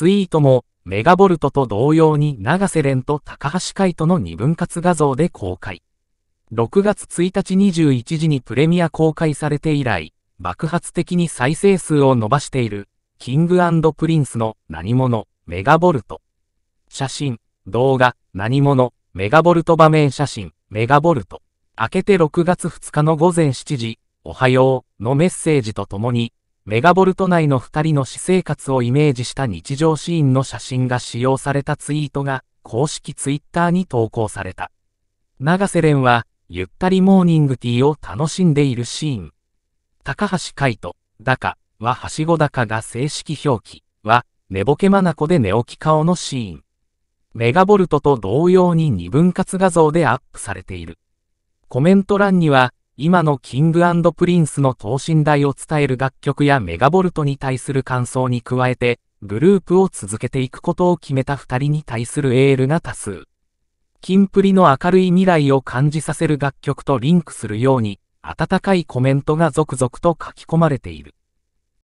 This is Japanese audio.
ツイートも、メガボルトと同様に永瀬廉と高橋海人の二分割画像で公開。6月1日21時にプレミア公開されて以来、爆発的に再生数を伸ばしている、キングプリンスの何者、メガボルト。写真、動画、何者、メガボルト場面写真、メガボルト。明けて6月2日の午前7時、おはようのメッセージとともに、メガボルト内の2人の私生活をイメージした日常シーンの写真が使用されたツイートが、公式ツイッターに投稿された。長瀬廉は、ゆったりモーニングティーを楽しんでいるシーン。高橋海人、だか、ははしごだかが正式表記、は、寝ぼけまなこで寝起き顔のシーン。メガボルトと同様に二分割画像でアップされている。コメント欄には、今のキングプリンスの等身大を伝える楽曲やメガボルトに対する感想に加えて、グループを続けていくことを決めた二人に対するエールが多数。キンプリの明るい未来を感じさせる楽曲とリンクするように、温かいコメントが続々と書き込まれている。